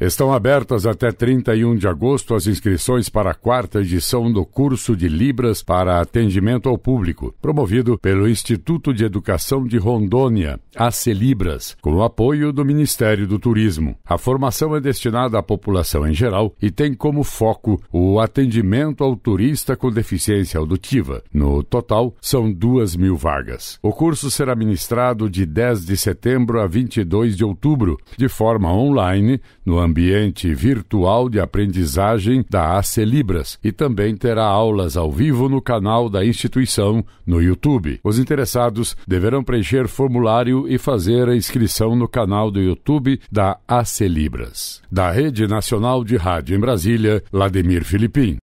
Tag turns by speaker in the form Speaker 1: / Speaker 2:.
Speaker 1: Estão abertas até 31 de agosto as inscrições para a quarta edição do curso de Libras para atendimento ao público, promovido pelo Instituto de Educação de Rondônia, AC Libras, com o apoio do Ministério do Turismo. A formação é destinada à população em geral e tem como foco o atendimento ao turista com deficiência auditiva. No total, são duas mil vagas. O curso será ministrado de 10 de setembro a 22 de outubro, de forma online, no ambiente virtual de aprendizagem da AC Libras e também terá aulas ao vivo no canal da instituição no YouTube. Os interessados deverão preencher formulário e fazer a inscrição no canal do YouTube da AC Libras. Da Rede Nacional de Rádio em Brasília, Vladimir Filipim.